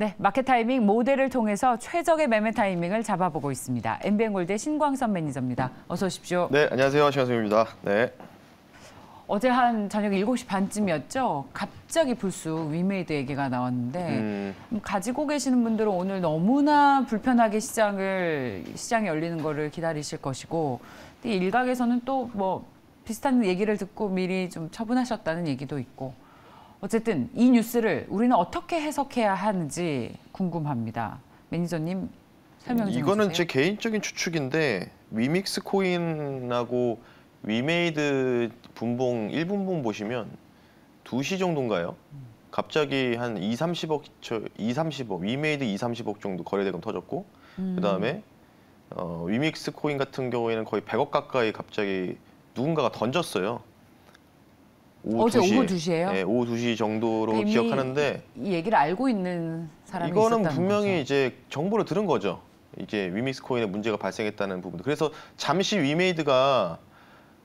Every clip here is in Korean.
네, 마켓 타이밍 모델을 통해서 최적의 매매 타이밍을 잡아보고 있습니다. MBN골드 신광선 매니저입니다. 어서 오십시오. 네, 안녕하세요. 신광선입니다. 네. 어제 한 저녁 7시 반쯤이었죠. 갑자기 불쑥 위메이드 얘기가 나왔는데 음. 음. 가지고 계시는 분들은 오늘 너무나 불편하게 시장을 시장이 열리는 거를 기다리실 것이고 일각에서는 또 뭐 비슷한 얘기를 듣고 미리 좀 처분하셨다는 얘기도 있고 어쨌든 이 뉴스를 우리는 어떻게 해석해야 하는지 궁금합니다. 매니저님 설명 좀 이거는 주세요제 개인적인 추측인데 위믹스 코인하고 위메이드 분봉 1분봉 보시면 2시 정도인가요? 갑자기 한 2, 30억, 2, 30억, 위메이드 2, 30억 정도 거래대금 터졌고 음. 그다음에 어, 위믹스 코인 같은 경우에는 거의 100억 가까이 갑자기 누군가가 던졌어요. 오후 어제 2시, 오후 2시에요 네, 오후 2시 정도로 그러 그러니까 기억하는데 이 얘기를 알고 있는 사람이 이거는 분명히 거죠. 이제 정보를 들은 거죠. 이제 위믹스 코인에 문제가 발생했다는 부분. 그래서 잠시 위메이드가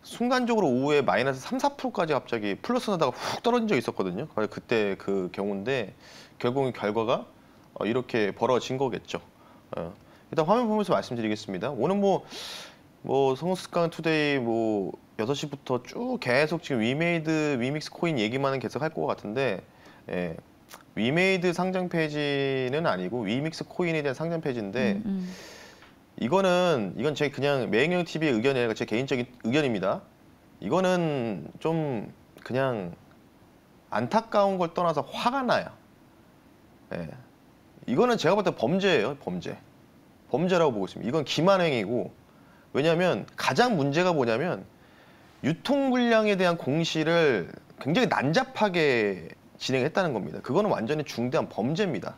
순간적으로 오후에 마이너스 3, 4%까지 갑자기 플러스 나다가 훅 떨어진 적이 있었거든요. 그때 그 경우인데 결국 결과가 어, 이렇게 벌어진 거겠죠. 어, 일단 화면 보면서 말씀드리겠습니다. 오늘 뭐뭐 성스강 투데이 뭐 6시부터 쭉 계속 지금 위메이드 위믹스 코인 얘기만은 계속 할 것 같은데 예. 위메이드 상장 페이지는 아니고 위믹스 코인에 대한 상장 페이지인데 음, 음. 이거는 이건 제 그냥 매행령 TV의 의견이 아니라 제 개인적인 의견입니다. 이거는 좀 그냥 안타까운 걸 떠나서 화가 나요. 예. 이거는 제가 볼 때 범죄예요, 범죄. 범죄라고 보고 있습니다. 이건 기만행이고 왜냐하면 가장 문제가 뭐냐면 유통 물량에 대한 공시를 굉장히 난잡하게 진행했다는 겁니다. 그거는 완전히 중대한 범죄입니다.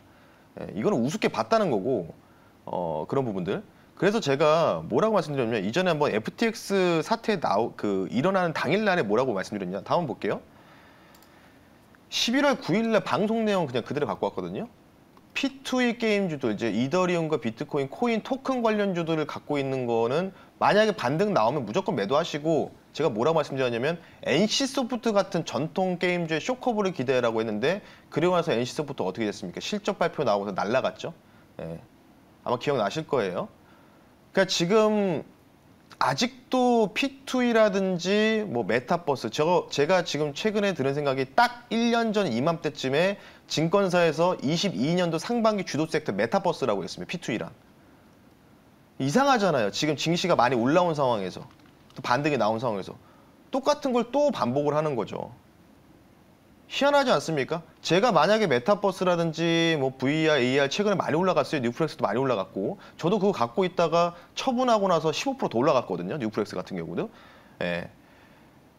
예, 이거는 우습게 봤다는 거고 어, 그런 부분들. 그래서 제가 뭐라고 말씀드렸냐면 이전에 한번 FTX 사태 나오 그 일어나는 당일 날에 뭐라고 말씀드렸냐. 다음 볼게요. 11월 9일 날 방송 내용 그냥 그대로 갖고 왔거든요. P2E 게임주들 이제 이더리움과 비트코인, 코인, 토큰 관련주들을 갖고 있는 거는 만약에 반등 나오면 무조건 매도하시고 제가 뭐라고 말씀드렸냐면 NC소프트 같은 전통 게임주의 쇼커브를 기대라고 했는데 그리고 나서 NC소프트 어떻게 됐습니까? 실적 발표 나오고서 날라갔죠. 예. 아마 기억나실 거예요. 그러니까 지금 아직도 P2이라든지 뭐 메타버스 저 제가 지금 최근에 들은 생각이 딱 1년 전 이맘때쯤에 증권사에서 22년도 상반기 주도 섹터 메타버스라고 했습니다. P2이랑. 이상하잖아요. 지금 증시가 많이 올라온 상황에서 또 반등이 나온 상황에서 똑같은 걸 또 반복을 하는 거죠. 희한하지 않습니까? 제가 만약에 메타버스라든지 뭐 VR, AR 최근에 많이 올라갔어요. 뉴플렉스도 많이 올라갔고 저도 그거 갖고 있다가 처분하고 나서 15%더 올라갔거든요. 뉴플렉스 같은 경우도. 예.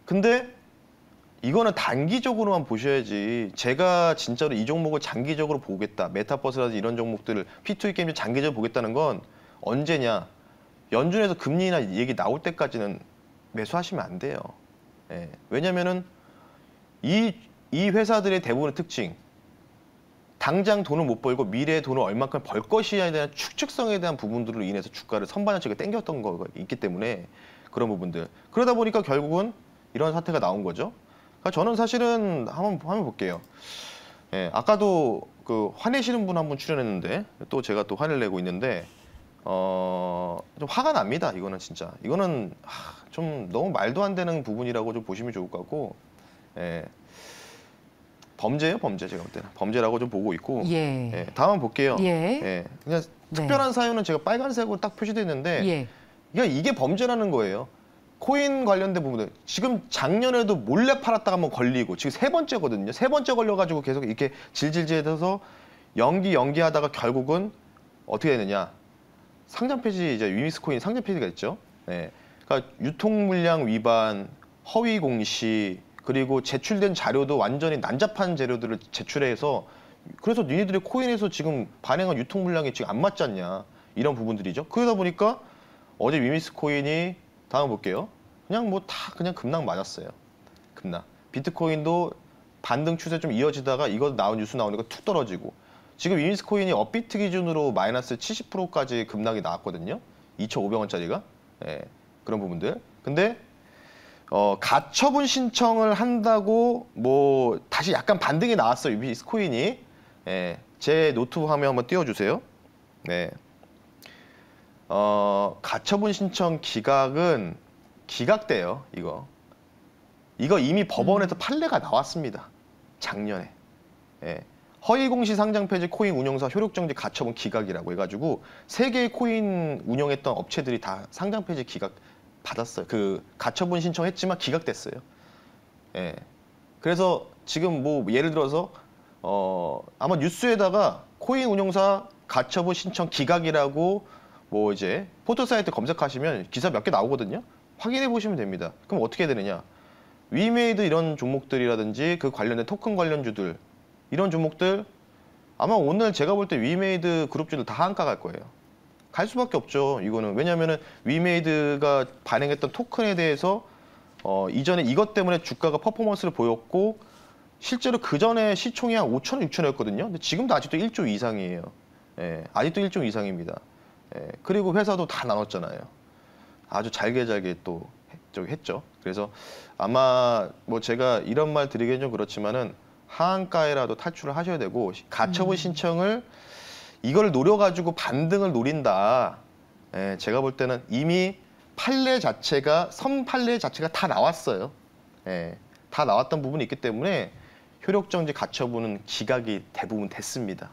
근데 이거는 단기적으로만 보셔야지 제가 진짜로 이 종목을 장기적으로 보겠다. 메타버스라든지 이런 종목들을 P2E 게임 장기적으로 보겠다는 건 언제냐? 연준에서 금리나 얘기 나올 때까지는 매수하시면 안 돼요. 예. 왜냐면은 이, 이 회사들의 대부분의 특징, 당장 돈을 못 벌고 미래에 돈을 얼마큼 벌 것이냐에 대한 추측성에 대한 부분들로 인해서 주가를 선반영 측에 땡겼던 거가 있기 때문에 그런 부분들. 그러다 보니까 결국은 이런 사태가 나온 거죠. 그러니까 저는 사실은 한번 한번 볼게요. 예, 아까도 그 화내시는 분 한 분 출연했는데 또 제가 또 화를 내고 있는데 어, 좀 화가 납니다. 이거는 진짜. 이거는 하, 좀 너무 말도 안 되는 부분이라고 좀 보시면 좋을 것 같고, 예. 범죄예요, 범죄 제가 볼 때는 범죄라고 좀 보고 있고. 예. 예 다음 볼게요. 예. 예. 그냥 네. 특별한 사유는 제가 빨간색으로 딱 표시돼 있는데, 예. 그러 그러니까 이게 범죄라는 거예요. 코인 관련된 부분들 지금 작년에도 몰래 팔았다가 한번 걸리고 지금 세 번째거든요. 세 번째 걸려가지고 계속 이렇게 질질질해서 연기 연기하다가 결국은 어떻게 되느냐 상장 폐지 이제 위미스코인 상장 폐지가 있죠. 네. 그러니까 유통 물량 위반, 허위 공시 그리고 제출된 자료도 완전히 난잡한 재료들을 제출해서 그래서 니네들의 코인에서 지금 발행한 유통 물량이 지금 안 맞지 않냐 이런 부분들이죠. 그러다 보니까 어제 위미스 코인이 다음 볼게요. 그냥 뭐 다 그냥 급락 맞았어요. 급락. 비트코인도 반등 추세 좀 이어지다가 이거 나온 뉴스 나오니까 툭 떨어지고 지금 이민스 코인이 업비트 기준으로 마이너스 70%까지 급락이 나왔거든요. 2,500원짜리가. 예, 그런 부분들. 근데 어, 가처분 신청을 한다고 뭐 다시 약간 반등이 나왔어요. 이민스 코인이. 예, 제 노트 북 화면 한번 띄워주세요. 네. 어, 가처분 신청 기각은 기각돼요. 이거. 이거 이미 법원에서 음. 판례가 나왔습니다. 작년에. 예. 허위공시 상장 폐지 코인 운영사 효력정지 가처분 기각이라고 해가지고 세 개의 코인 운영했던 업체들이 다 상장 폐지 기각 받았어요. 그 가처분 신청했지만 기각됐어요. 예. 그래서 지금 뭐 예를 들어서 어 아마 뉴스에다가 코인 운영사 가처분 신청 기각이라고 뭐 이제 포털 사이트 검색하시면 기사 몇 개 나오거든요. 확인해 보시면 됩니다. 그럼 어떻게 되느냐? 위메이드 이런 종목들이라든지 그 관련된 토큰 관련주들 이런 종목들 아마 오늘 제가 볼 때 위메이드 그룹주들 다 한가 갈 거예요. 갈 수밖에 없죠. 이거는 왜냐하면은 위메이드가 발행했던 토큰에 대해서 어, 이전에 이것 때문에 주가가 퍼포먼스를 보였고 실제로 그 전에 시총이 한 5천 6천 원이었거든요. 근데 지금도 아직도 1조 이상이에요. 예, 아직도 1조 이상입니다. 예, 그리고 회사도 다 나눴잖아요. 아주 잘게 잘게 또 했죠. 그래서 아마 뭐 제가 이런 말 드리기는 좀 그렇지만은 하한가에라도 탈출을 하셔야 되고 가처분 음. 신청을 이걸 노려가지고 반등을 노린다. 예, 제가 볼 때는 이미 판례 자체가 선 판례 자체가 다 나왔어요. 예, 다 나왔던 부분이 있기 때문에 효력정지 가처분은 기각이 대부분 됐습니다.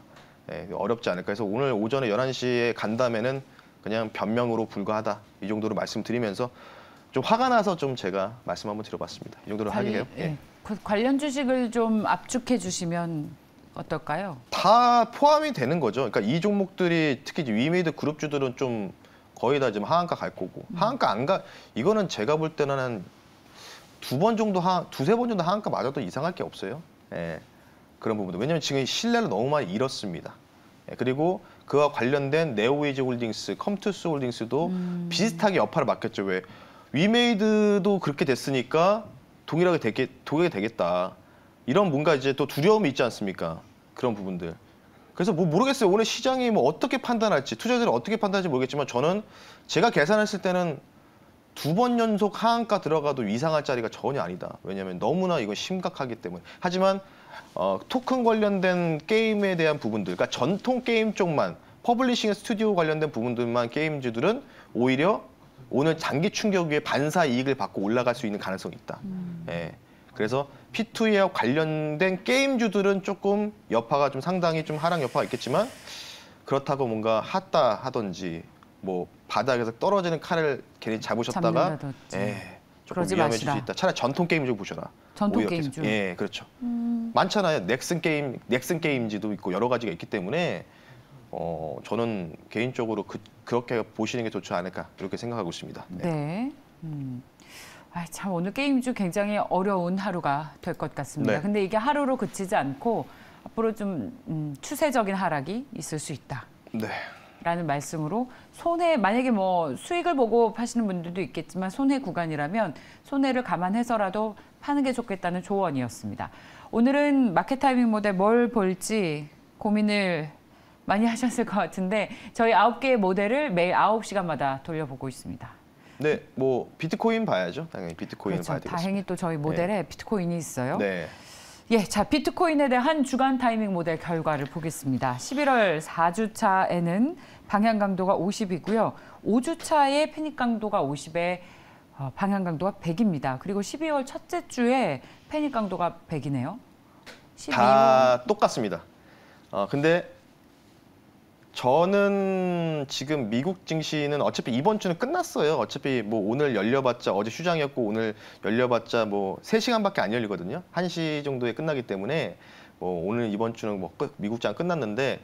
예, 어렵지 않을까 해서 오늘 오전에 11시에 간담회는 그냥 변명으로 불과하다 이 정도로 말씀드리면서 좀 화가 나서 좀 제가 말씀 한번 드려봤습니다. 이 정도로 하게 해요. 예. 그 관련 주식을 좀 압축해 주시면 어떨까요? 다 포함이 되는 거죠. 그러니까 이 종목들이 특히 위메이드 그룹주들은 좀 거의 다 지금 하한가 갈 거고 음. 하한가 안 가 이거는 제가 볼 때는 한 두 번 정도 하 두세 번 정도 하한가 맞아도 이상할 게 없어요. 예. 그런 부분도 왜냐하면 지금 신뢰를 너무 많이 잃었습니다. 예. 그리고 그와 관련된 네오웨이즈 홀딩스, 컴투스 홀딩스도 음. 비슷하게 여파를 맡겼죠. 왜 위메이드도 그렇게 됐으니까 동일하게 되게 동일하게 되겠다. 이런 뭔가 이제 또 두려움이 있지 않습니까? 그런 부분들. 그래서 뭐 모르겠어요. 오늘 시장이 뭐 어떻게 판단할지 투자자들은 어떻게 판단할지 모르겠지만 저는 제가 계산했을 때는 두 번 연속 하한가 들어가도 이상할 자리가 전혀 아니다. 왜냐하면 너무나 이건 심각하기 때문에. 하지만 어, 토큰 관련된 게임에 대한 부분들, 그러니까 전통 게임 쪽만 퍼블리싱 의 스튜디오 관련된 부분들만 게임주들은 오히려 오늘 장기 충격에 반사 이익을 받고 올라갈 수 있는 가능성이 있다. 음. 예. 그래서 P2E와 관련된 게임주들은 조금 여파가 좀 상당히 좀 하락 여파가 있겠지만 그렇다고 뭔가 핫다 하던지 뭐 바닥에서 떨어지는 칼을 괜히 잡으셨다가 예, 조금 위험해질 수 있다. 차라리 전통 게임 주 보셔라. 전통 게임 중. 예, 그렇죠. 음. 많잖아요. 넥슨 게임, 넥슨 게임지도 있고 여러 가지가 있기 때문에 어, 저는 개인적으로 그, 그렇게 보시는 게 좋지 않을까 그렇게 생각하고 있습니다. 네. 네. 음. 아, 참 오늘 게임 중 굉장히 어려운 하루가 될 것 같습니다. 네. 근데 이게 하루로 그치지 않고 앞으로 좀 음, 추세적인 하락이 있을 수 있다. 네. 라는 말씀으로 손해 만약에 뭐 수익을 보고 파시는 분들도 있겠지만 손해 구간이라면 손해를 감안해서라도 파는 게 좋겠다는 조언이었습니다. 오늘은 마켓 타이밍 모델 뭘 볼지 고민을 많이 하셨을 것 같은데 저희 아홉 개의 모델을 매일 아홉 시간마다 돌려보고 있습니다. 네, 뭐 비트코인 봐야죠. 당연히 비트코인을 그렇죠. 봐야 되겠습다행히또 저희 모델에 네. 비트코인이 있어요. 네. 예, 자 비트코인에 대한 주간 타이밍 모델 결과를 보겠습니다. 11월 4주차에는 방향 강도가 50이고요. 5주차에 패닉 강도가 50에 어, 방향 강도가 100입니다. 그리고 12월 첫째 주에 패닉 강도가 100이네요. 12월... 다 똑같습니다. 어, 근데 저는 지금 미국 증시는 어차피 이번 주는 끝났어요. 어차피 뭐 오늘 열려봤자 어제 휴장이었고 오늘 열려봤자 뭐 세시간밖에안 열리거든요. 1시 정도에 끝나기 때문에 뭐 오늘 이번 주는 뭐 끝, 미국장 끝났는데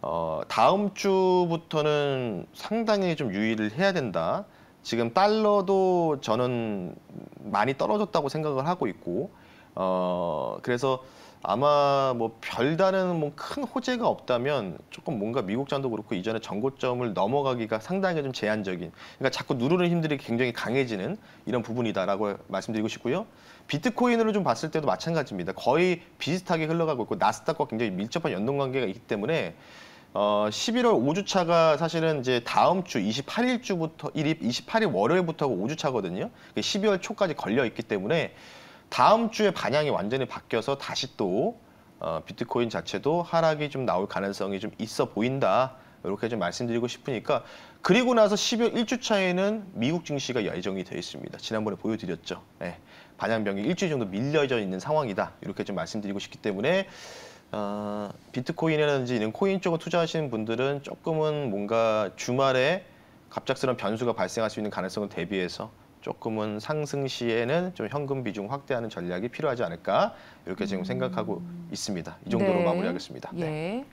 어, 다음 주부터는 상당히 좀 유의를 해야 된다. 지금 달러도 저는 많이 떨어졌다고 생각을 하고 있고 어, 그래서 아마 뭐 별다른 뭐 큰 호재가 없다면 조금 뭔가 미국장도 그렇고 이전에 전고점을 넘어가기가 상당히 좀 제한적인 그러니까 자꾸 누르는 힘들이 굉장히 강해지는 이런 부분이다라고 말씀드리고 싶고요. 비트코인으로 좀 봤을 때도 마찬가지입니다. 거의 비슷하게 흘러가고 있고 나스닥과 굉장히 밀접한 연동관계가 있기 때문에 어, 11월 5주차가 사실은 이제 다음 주 28일주부터 1입 28일 월요일부터 5주차거든요. 12월 그 초까지 걸려 있기 때문에 다음 주에 반향이 완전히 바뀌어서 다시 또 어, 비트코인 자체도 하락이 좀 나올 가능성이 좀 있어 보인다. 이렇게 좀 말씀드리고 싶으니까 그리고 나서 12월 1주차에는 미국 증시가 예정이 되어 있습니다. 지난번에 보여드렸죠. 네. 반향병이 일주일 정도 밀려져 있는 상황이다. 이렇게 좀 말씀드리고 싶기 때문에 어, 비트코인이라든지 이런 코인 쪽을 투자하시는 분들은 조금은 뭔가 주말에 갑작스런 변수가 발생할 수 있는 가능성을 대비해서 조금은 상승 시에는 좀 현금 비중 확대하는 전략이 필요하지 않을까 이렇게 지금 음. 생각하고 있습니다. 이 정도로 네. 마무리하겠습니다. 예. 네.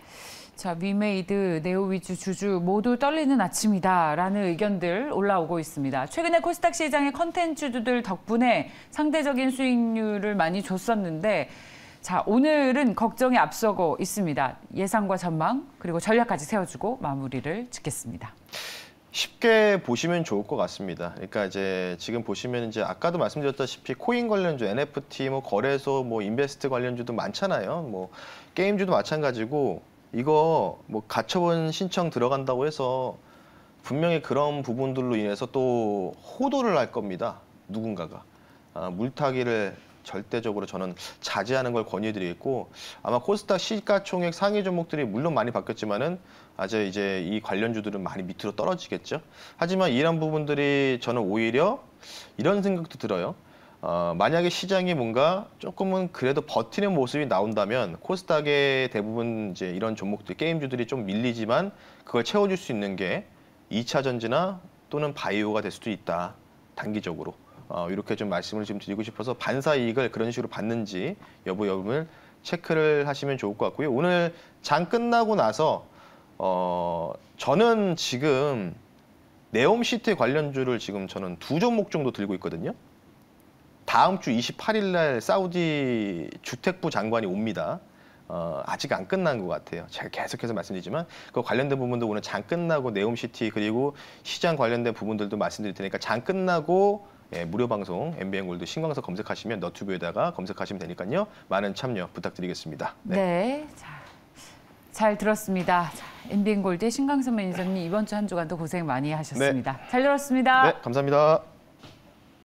자, 위메이드, 네오위즈 주주 모두 떨리는 아침이다라는 의견들 올라오고 있습니다. 최근에 코스닥 시장의 컨텐츠주들 덕분에 상대적인 수익률을 많이 줬었는데 자, 오늘은 걱정이 앞서고 있습니다. 예상과 전망, 그리고 전략까지 세워주고 마무리를 짓겠습니다. 쉽게 보시면 좋을 것 같습니다. 그러니까 이제 지금 보시면 이제 아까도 말씀드렸다시피 코인 관련주, NFT, 뭐 거래소, 뭐 인베스트 관련주도 많잖아요. 뭐 게임주도 마찬가지고 이거 뭐 가처분 신청 들어간다고 해서 분명히 그런 부분들로 인해서 또 호도를 할 겁니다. 누군가가 아, 물타기를 절대적으로 저는 자제하는 걸 권유드리겠고 아마 코스닥 시가총액 상위 종목들이 물론 많이 바뀌었지만은 아직 이제 이 관련주들은 많이 밑으로 떨어지겠죠. 하지만 이런 부분들이 저는 오히려 이런 생각도 들어요. 어, 만약에 시장이 뭔가 조금은 그래도 버티는 모습이 나온다면 코스닥의 대부분 이제 이런 종목들 게임주들이 좀 밀리지만 그걸 채워줄 수 있는 게 2차 전지나 또는 바이오가 될 수도 있다 단기적으로 어, 이렇게 좀 말씀을 좀 드리고 싶어서 반사 이익을 그런 식으로 받는지 여부 여부를 체크를 하시면 좋을 것 같고요. 오늘 장 끝나고 나서 어, 저는 지금 네옴시트 관련주를 지금 저는 두 종목 정도 들고 있거든요. 다음 주 28일 날 사우디 주택부 장관이 옵니다. 어, 아직 안 끝난 것 같아요. 제가 계속해서 말씀드리지만 그 관련된 부분도 오늘 장 끝나고 네옴시티 그리고 시장 관련된 부분들도 말씀드릴 테니까 장 끝나고 예, 무료 방송 MBN 골드 신광석 검색하시면 너튜브에다가 검색하시면 되니까요. 많은 참여 부탁드리겠습니다. 네. 네 자, 잘 들었습니다. 자, MBN 골드의 신광석 매니저님 이번 주 한 주간도 고생 많이 하셨습니다. 네. 잘 들었습니다. 네, 감사합니다.